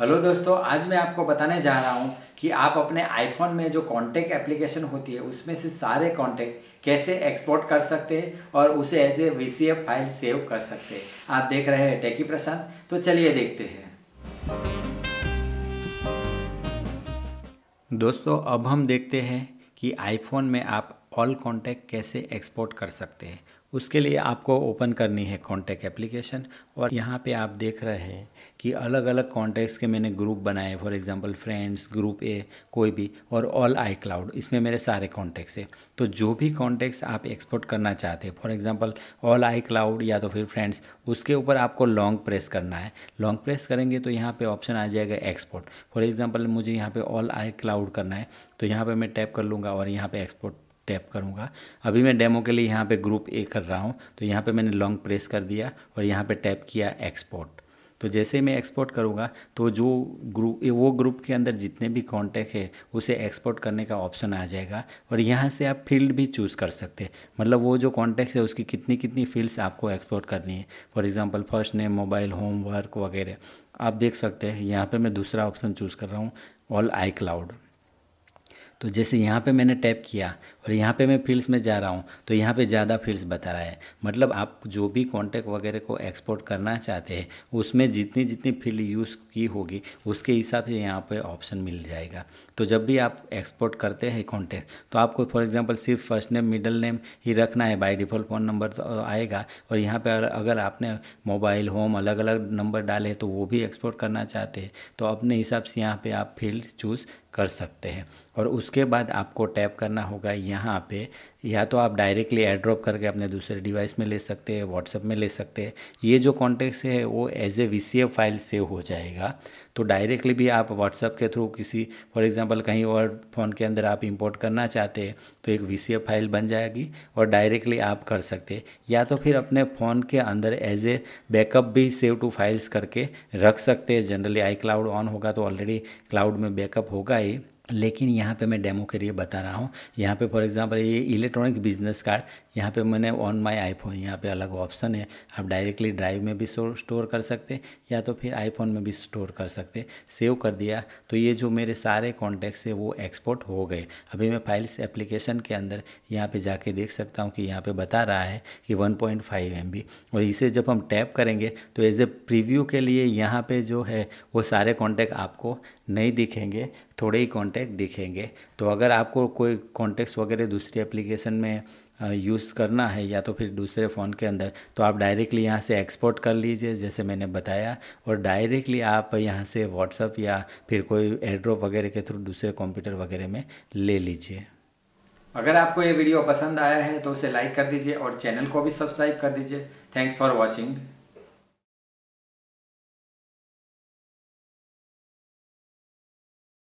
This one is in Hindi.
हेलो दोस्तों आज मैं आपको बताने जा रहा हूँ कि आप अपने आईफोन में जो कॉन्टैक्ट एप्लीकेशन होती है उसमें से सारे कॉन्टैक्ट कैसे एक्सपोर्ट कर सकते हैं और उसे as a V file save कर सकते हैं आप देख रहे हैं टेकी प्रसाद तो चलिए देखते हैं दोस्तों अब हम देखते हैं कि आईफोन में आप ऑल कॉन्टैक्ट कैसे एक्सपोर्ट कर सकते हैं उसके लिए आपको ओपन करनी है कॉन्टैक्ट एप्लीकेशन और यहाँ पे आप देख रहे हैं कि अलग अलग कॉन्टैक्ट्स के मैंने ग्रुप बनाए for example friends group A कोई भी और ऑल आई क्लाउड इसमें मेरे सारे कॉन्टैक्ट्स है तो जो भी कॉन्टैक्ट्स आप एक्सपोर्ट करना चाहते हैं for example all iCloud या तो फिर फ्रेंड्स उसके ऊपर आपको लॉन्ग प्रेस करना है लॉन्ग प्रेस करेंगे तो यहाँ पर ऑप्शन आ जाएगा एक्सपोर्ट फॉर एग्ज़ाम्पल मुझे यहाँ पर ऑल आई क्लाउड करना है तो यहाँ पर मैं टैप कर लूँगा और यहाँ पर एक्सपोर्ट टैप करूँगा अभी मैं डेमो के लिए यहाँ पे ग्रुप ए कर रहा हूँ तो यहाँ पे मैंने लॉन्ग प्रेस कर दिया और यहाँ पे टैप किया एक्सपोर्ट तो जैसे मैं एक्सपोर्ट करूँगा तो जो ग्रुप वो ग्रुप के अंदर जितने भी कॉन्टैक्ट है उसे एक्सपोर्ट करने का ऑप्शन आ जाएगा और यहाँ से आप फील्ड भी चूज़ कर सकते हैं मतलब वो जो कॉन्टैक्ट है उसकी कितनी कितनी फील्ड्स आपको एक्सपोर्ट करनी है for example first name mobile home work वगैरह आप देख सकते हैं यहाँ पर मैं दूसरा ऑप्शन चूज़ कर रहा हूँ ऑल आई क्लाउड तो जैसे यहाँ पे मैंने टैप किया और यहाँ पे मैं फील्ड्स में जा रहा हूँ तो यहाँ पे ज़्यादा फील्ड्स बता रहा है मतलब आप जो भी कॉन्टैक्ट वगैरह को एक्सपोर्ट करना चाहते हैं उसमें जितनी जितनी फील्ड यूज़ की होगी उसके हिसाब से यहाँ पे ऑप्शन मिल जाएगा तो जब भी आप एक्सपोर्ट करते हैं कॉन्टैक्ट तो आपको फॉर एग्जाम्पल सिर्फ फर्स्ट नेम मिडल नेम ही रखना है बाई डिफ़ॉल्ट फ़ोन नंबर आएगा और यहाँ पर अगर आपने मोबाइल होम अलग अलग नंबर डाले तो वो भी एक्सपोर्ट करना चाहते हैं तो अपने हिसाब से यहाँ पर आप फील्ड चूज़ कर सकते हैं और उसके बाद आपको टैप करना होगा यहाँ पे या तो आप डायरेक्टली एड्रॉप ड्रॉप करके अपने दूसरे डिवाइस में ले सकते हैं व्हाट्सअप में ले सकते हैं ये जो कॉन्टेक्ट है वो as a V file save हो जाएगा तो डायरेक्टली भी आप व्हाट्सअप के थ्रू किसी फॉर एग्जांपल कहीं और फ़ोन के अंदर आप इंपोर्ट करना चाहते हैं तो एक वी फाइल बन जाएगी और डायरेक्टली आप कर सकते हैं या तो फिर अपने फ़ोन के अंदर एज ए बैकअप भी सेव टू फाइल्स करके रख सकते हैं जनरली आई क्लाउड ऑन होगा तो ऑलरेडी क्लाउड में बैकअप होगा ही लेकिन यहाँ पे मैं डेमो के लिए बता रहा हूँ यहाँ पे फॉर एग्जांपल ये इलेक्ट्रॉनिक बिजनेस कार्ड यहाँ पे मैंने ऑन माय आईफोन यहाँ पे अलग ऑप्शन है आप डायरेक्टली ड्राइव में भी स्टोर कर सकते या तो फिर आईफोन में भी स्टोर कर सकते सेव कर दिया तो ये जो मेरे सारे कॉन्टैक्ट्स है वो एक्सपोर्ट हो गए अभी मैं फाइल्स एप्लीकेशन के अंदर यहाँ पर जाके देख सकता हूँ कि यहाँ पर बता रहा है कि वन पॉइंट और इसे जब हम टैप करेंगे तो एज ए प्रिव्यू के लिए यहाँ पर जो है वो सारे कॉन्टैक्ट आपको नहीं दिखेंगे थोड़े ही कॉन्टैक्ट दिखेंगे तो अगर आपको कोई कॉन्टैक्ट्स वगैरह दूसरी एप्लीकेशन में यूज़ करना है या तो फिर दूसरे फ़ोन के अंदर तो आप डायरेक्टली यहाँ से एक्सपोर्ट कर लीजिए जैसे मैंने बताया और डायरेक्टली आप यहाँ से व्हाट्सअप या फिर कोई एड्रॉप वगैरह के थ्रू दूसरे कंप्यूटर वगैरह में ले लीजिए अगर आपको ये वीडियो पसंद आया है तो उसे लाइक कर दीजिए और चैनल को भी सब्सक्राइब कर दीजिए थैंक्स फॉर वॉचिंग